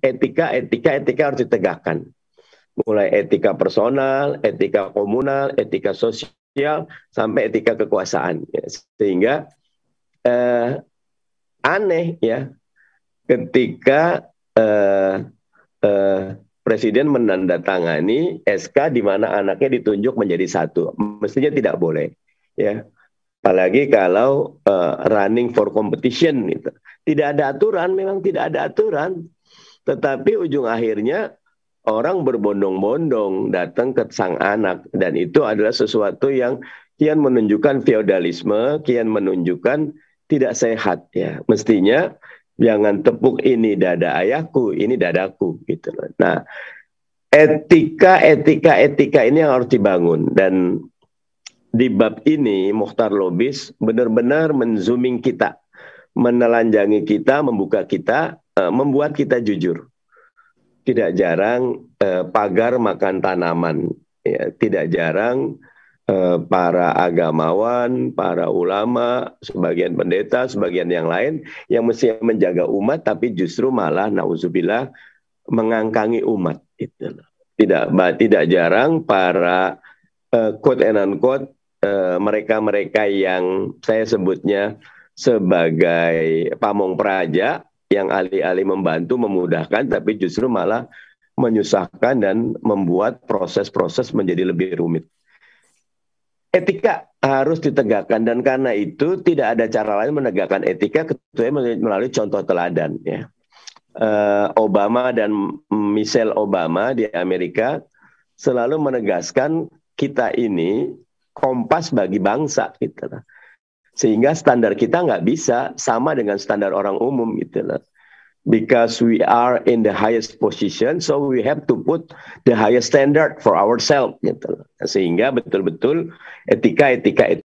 etika, etika, etika harus ditegakkan. Mulai etika personal, etika komunal, etika sosial, sampai etika kekuasaan. Ya. Sehingga eh, aneh ya ketika eh, eh, Presiden menandatangani SK di mana anaknya ditunjuk menjadi satu. Mestinya tidak boleh. ya Apalagi kalau uh, running for competition. Gitu. Tidak ada aturan, memang tidak ada aturan tetapi ujung akhirnya orang berbondong-bondong datang ke sang anak dan itu adalah sesuatu yang kian menunjukkan feodalisme, kian menunjukkan tidak sehat ya. Mestinya jangan tepuk ini dada ayahku, ini dadaku gitu loh. Nah, etika etika etika ini yang harus dibangun dan di bab ini Mukhtar Lobis benar-benar menzooming kita, menelanjangi kita, membuka kita uh, membuat kita jujur. Tidak jarang uh, pagar makan tanaman, ya, tidak jarang uh, para agamawan, para ulama, sebagian pendeta, sebagian yang lain yang mesti menjaga umat, tapi justru malah nauzubillah mengangkangi umat. Itu tidak tidak jarang para uh, quote and unquote mereka -mereka yang saya sebutnya sebagai pamong praja yang alih-alih membantu memudahkan tapi justru malah menyusahkan dan membuat proses-proses menjadi lebih rumit. Etika harus ditegakkan dan karena itu tidak ada cara lain menegakkan etika kecuali melalui contoh teladan ya. Eh, Obama dan Michelle Obama di Amerika selalu menegaskan kita ini kompas bagi bangsa gitu sehingga standar kita nggak bisa sama dengan standar orang umum gitu loh. Because we are in the highest position, so we have to put the highest standard for ourselves gitu loh. Sehingga betul-betul etika-etika itu